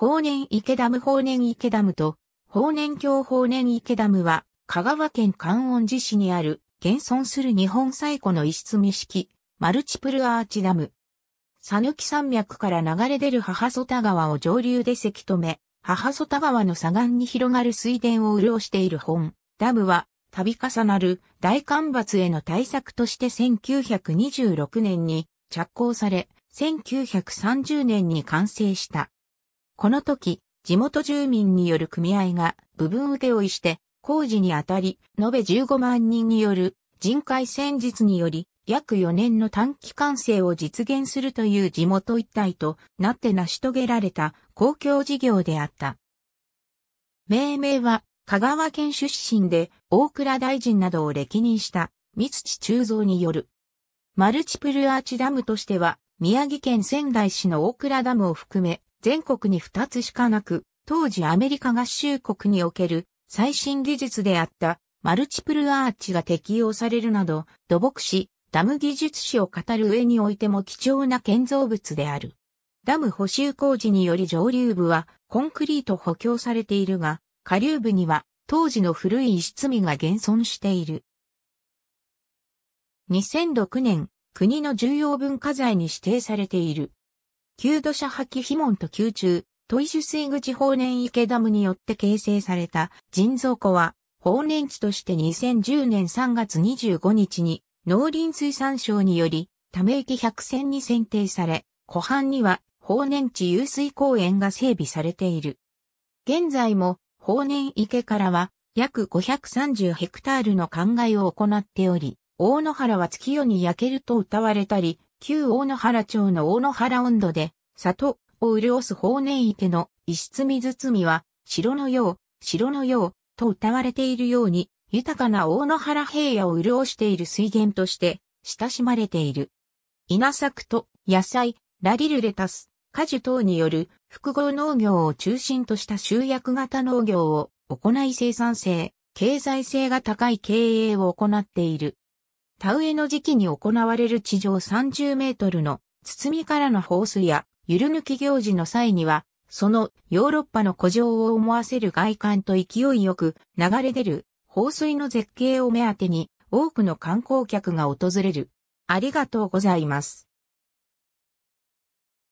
法然池ダム法然池ダムと、法然橋法然池ダムは、香川県観音寺市にある、現存する日本最古の遺失み式、マルチプルアーチダム。さぬき山脈から流れ出る母曽田川を上流でせき止め、母曽田川の左岸に広がる水田を潤している本、ダムは、度重なる大干ばつへの対策として1926年に着工され、1930年に完成した。この時、地元住民による組合が部分請負して工事にあたり、延べ15万人による人海戦術により、約4年の短期完成を実現するという地元一体となって成し遂げられた公共事業であった。命名は香川県出身で大倉大臣などを歴任した三土中蔵による。マルチプルアーチダムとしては宮城県仙台市の大倉ダムを含め全国に2つしかなく、当時アメリカ合衆国における最新技術であったマルチプルアーチが適用されるなど、土木史、ダム技術士を語る上においても貴重な建造物である。ダム補修工事により上流部はコンクリート補強されているが、下流部には当時の古い石積みが現存している。2006年、国の重要文化財に指定されている。旧土砂破棄碑門と宮中、都市水口法年池ダムによって形成された人造湖は、法年地として2010年3月25日に農林水産省により、ため池百選に選定され、湖畔には法年地遊水公園が整備されている。現在も法年池からは約530ヘクタールの灌漑を行っており、大野原は月夜に焼けると歌われたり、旧大野原町の大野原温度で、里を潤す法然池の石積み包みは、城のよう、城のよう、と歌われているように、豊かな大野原平野を潤している水源として、親しまれている。稲作と野菜、ラリルレタス、果樹等による複合農業を中心とした集約型農業を行い生産性、経済性が高い経営を行っている。田植えの時期に行われる地上30メートルの包みからの放水や、揺る抜き行事の際には、そのヨーロッパの古城を思わせる外観と勢いよく流れ出る放水の絶景を目当てに多くの観光客が訪れる。ありがとうございます。